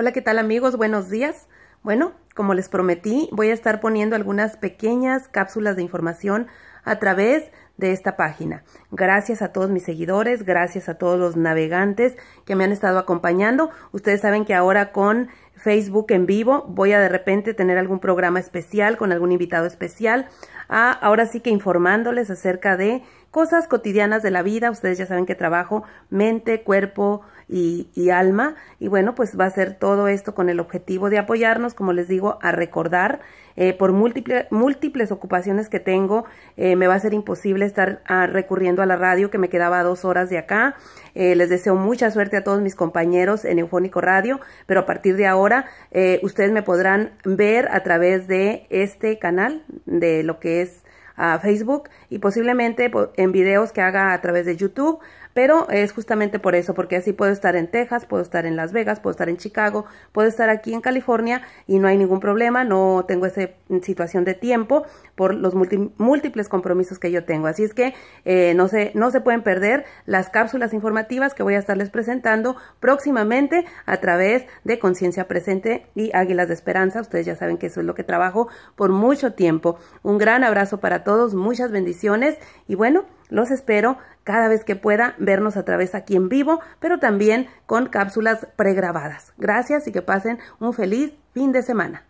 Hola, ¿qué tal amigos? Buenos días. Bueno, como les prometí, voy a estar poniendo algunas pequeñas cápsulas de información a través de esta página. Gracias a todos mis seguidores, gracias a todos los navegantes que me han estado acompañando. Ustedes saben que ahora con Facebook en vivo. Voy a de repente tener algún programa especial con algún invitado especial. Ah, ahora sí que informándoles acerca de cosas cotidianas de la vida. Ustedes ya saben que trabajo mente, cuerpo y, alma. Y bueno, pues va a ser todo esto con el objetivo de apoyarnos, como les digo, a recordar eh, por múltiples ocupaciones que tengo, eh, me va a ser imposible estar ah, recurriendo a la radio que me quedaba dos horas de acá. Eh, les deseo mucha suerte a todos mis compañeros en Eufónico Radio, pero a partir de ahora eh, ustedes me podrán ver a través de este canal, de lo que es ah, Facebook y posiblemente en videos que haga a través de YouTube pero es justamente por eso, porque así puedo estar en Texas, puedo estar en Las Vegas, puedo estar en Chicago, puedo estar aquí en California y no hay ningún problema, no tengo esa situación de tiempo por los múltiples compromisos que yo tengo. Así es que eh, no, se, no se pueden perder las cápsulas informativas que voy a estarles presentando próximamente a través de Conciencia Presente y Águilas de Esperanza. Ustedes ya saben que eso es lo que trabajo por mucho tiempo. Un gran abrazo para todos, muchas bendiciones y bueno, los espero cada vez que pueda vernos a través aquí en vivo, pero también con cápsulas pregrabadas. Gracias y que pasen un feliz fin de semana.